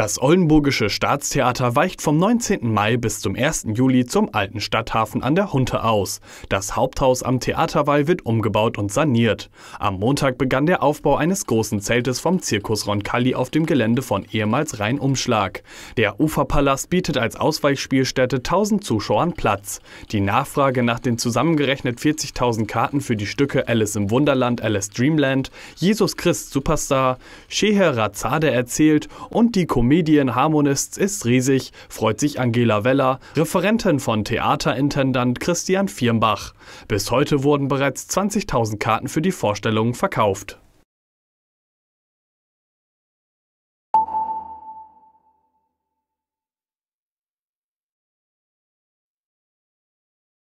Das Oldenburgische Staatstheater weicht vom 19. Mai bis zum 1. Juli zum alten Stadthafen an der Hunte aus. Das Haupthaus am Theaterwall wird umgebaut und saniert. Am Montag begann der Aufbau eines großen Zeltes vom Zirkus Roncalli auf dem Gelände von ehemals Rheinumschlag. Der Uferpalast bietet als Ausweichspielstätte 1000 Zuschauern Platz. Die Nachfrage nach den zusammengerechnet 40.000 Karten für die Stücke Alice im Wunderland, Alice Dreamland, Jesus Christ Superstar, Scheherazade erzählt und die Komödie Medienharmonists ist riesig, freut sich Angela Weller, Referentin von Theaterintendant Christian Firmbach. Bis heute wurden bereits 20.000 Karten für die Vorstellungen verkauft.